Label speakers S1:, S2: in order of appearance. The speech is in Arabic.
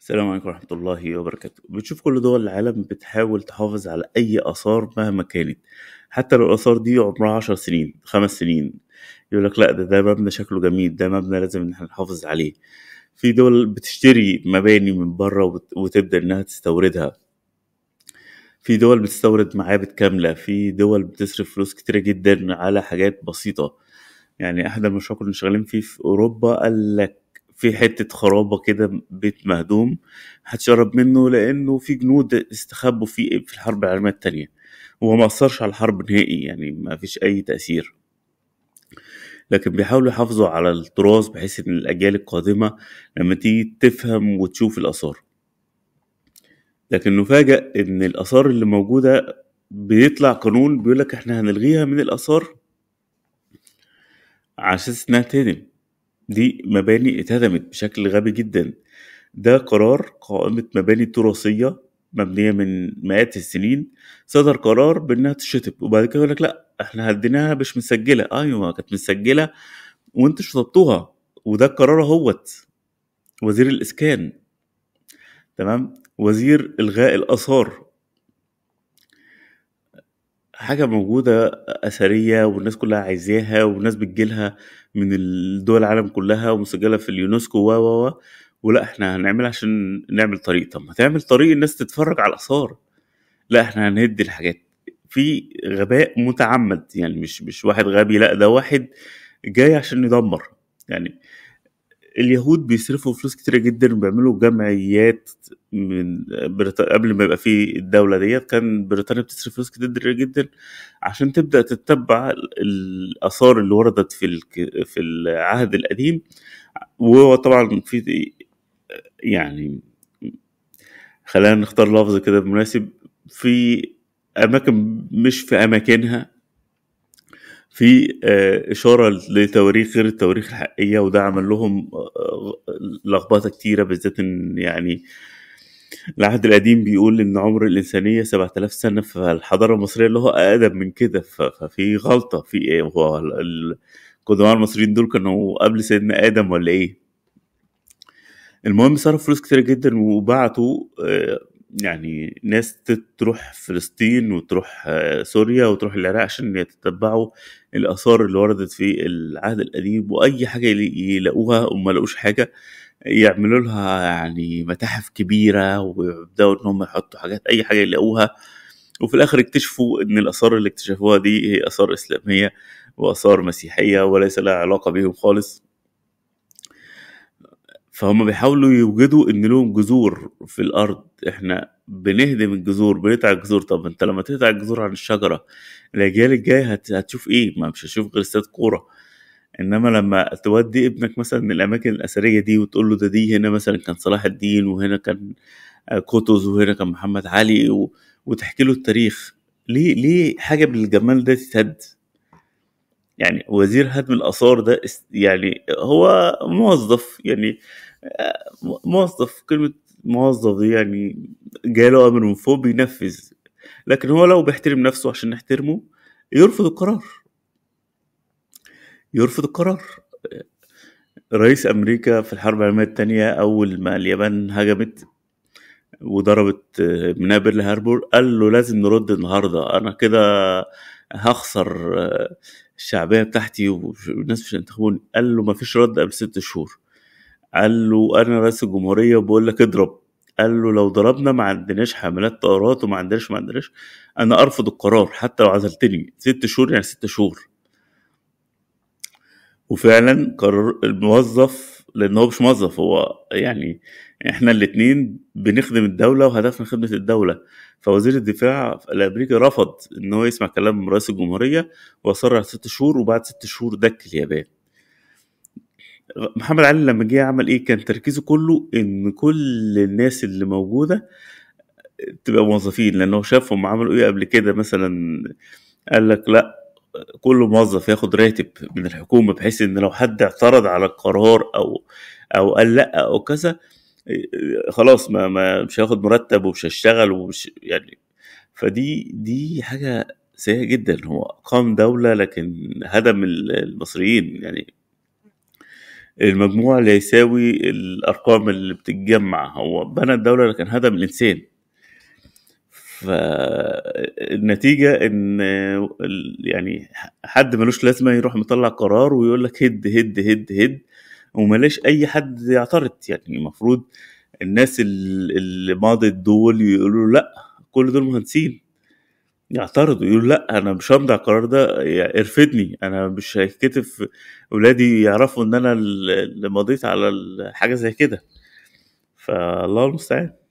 S1: السلام عليكم ورحمة الله وبركاته بتشوف كل دول العالم بتحاول تحافظ على أي آثار مهما كانت حتى لو الآثار دي عمرها عشر سنين خمس سنين يقولك لأ ده ده مبنى شكله جميل ده مبنى لازم إن احنا نحافظ عليه في دول بتشتري مباني من بره وتبدأ إنها تستوردها في دول بتستورد معابد كاملة في دول بتصرف فلوس كتيرة جدا على حاجات بسيطة يعني أحد المشاكل اللي شغالين فيه في أوروبا قالك في حته خرابه كده بيت مهدوم هتشرب منه لانه في جنود استخبوا فيه في الحرب العالميه الثانيه هو ما اثرش على الحرب نهائي يعني ما فيش اي تاثير لكن بيحاولوا يحافظوا على التراث بحيث ان الاجيال القادمه لما تيجي تفهم وتشوف الاثار لكن نفاجأ ان الاثار اللي موجوده بيطلع قانون بيقولك احنا هنلغيها من الاثار عشان انها تهدم دي مباني اتهدمت بشكل غبي جدا ده قرار قائمة مباني تراثية مبنية من مئات السنين صدر قرار بأنها تشطب وبعد كده يقول لك لأ احنا هديناها مش مسجلة أيوة كانت مسجلة وانت شطبتوها وده القرار اهوت وزير الإسكان تمام وزير إلغاء الآثار حاجة موجودة أثرية والناس كلها عايزاها والناس بتجيلها من دول العالم كلها ومسجلة في اليونسكو و و و ولا احنا هنعمل عشان نعمل طريق طب ما تعمل طريق الناس تتفرج على الآثار لا احنا هندي الحاجات في غباء متعمد يعني مش مش واحد غبي لا ده واحد جاي عشان يدمر يعني اليهود بيصرفوا فلوس كتيره جدا وبيعملوا جمعيات من بريط... قبل ما يبقى في الدوله ديت كان بريطانيا بتصرف فلوس كتير جدا عشان تبدا تتبع الاثار اللي وردت في ال... في العهد القديم وهو طبعا في يعني خلينا نختار لفظ كده مناسب في اماكن مش في اماكنها في آه، اشاره لتواريخ غير التواريخ الحقيقيه وده عمل لهم آه، لخبطه كتيره بالذات ان يعني العهد القديم بيقول ان عمر الانسانيه 7000 سنه فالحضاره المصريه اللي هو اقدم من كده ففي غلطه في ايه هو القدماء المصريين دول كانوا قبل سيدنا ادم ولا ايه المهم صرف فلوس كتير جدا وبعتوا آه، يعني ناس تروح فلسطين وتروح آه، سوريا وتروح العراق عشان يتتبعوا الآثار اللي وردت في العهد القديم وأي حاجة يلاقوها وما لقوش حاجة يعملوا لها يعني متاحف كبيرة ويبدأوا إن هم يحطوا حاجات أي حاجة يلاقوها وفي الآخر اكتشفوا إن الآثار اللي اكتشفوها دي هي آثار إسلامية وآثار مسيحية وليس لها علاقة بهم خالص فهم بيحاولوا يوجدوا ان لهم جذور في الارض احنا بنهدم الجذور بنقطع الجذور طب انت لما تقطع الجذور عن الشجره الاجيال الجايه هتشوف ايه ما مش هتشوف غير استاد كوره انما لما تودي ابنك مثلا من الاماكن الاثريه دي وتقول له ده دي هنا مثلا كان صلاح الدين وهنا كان آه، قطز وهنا كان محمد علي و... وتحكي له التاريخ ليه ليه حاجه بالجمال ده تتهد يعني وزير هدم الاثار ده يعني هو موظف يعني آه، موظف كلمه موظف دي يعني جاله امر من فوق بينفذ لكن هو لو بيحترم نفسه عشان نحترمه يرفض القرار يرفض القرار رئيس امريكا في الحرب العالميه الثانيه اول ما اليابان هجمت وضربت آه، منابر بيرل هاربور قال له لازم نرد النهارده انا كده هخسر آه، الشعبيه بتاعتي والناس مش هينتخبوني قال له ما فيش رد قبل ست شهور قال له انا رئيس الجمهوريه وبقول لك اضرب قال له لو ضربنا ما عندناش حملات طائرات وما عندناش ما عندناش انا ارفض القرار حتى لو عزلتني ست شهور يعني ست شهور وفعلا قرر الموظف لان هو مش موظف هو يعني احنا الاثنين بنخدم الدوله وهدفنا خدمه الدوله فوزير الدفاع الامريكي رفض ان هو يسمع كلام رئيس الجمهوريه واصر على ست شهور وبعد ست شهور دك اليابان محمد علي لما جه عمل ايه كان تركيزه كله ان كل الناس اللي موجوده تبقى موظفين لانه شافهم عملوا ايه قبل كده مثلا قال لك لا كل موظف ياخد راتب من الحكومه بحيث ان لو حد اعترض على القرار او او قال لا او كذا خلاص ما, ما مش هياخد مرتب ومش هشتغل ومش يعني فدي دي حاجه سيئه جدا هو قام دوله لكن هدم المصريين يعني المجموع لا يساوي الارقام اللي بتتجمع هو بنى الدوله لكن هدم الانسان فالنتيجه ان يعني حد ملوش لازمه يروح مطلع قرار ويقول لك هد هد هد هد وملاش اي حد يعترض يعني المفروض الناس اللي ماضت دول يقولوا لا كل دول مهندسين يعترضوا يقولوا لا انا مش همضي على القرار ده ارفدني انا مش هيكتف ولادي يعرفوا ان انا اللي مضيت على حاجه زي كده فالله المستعان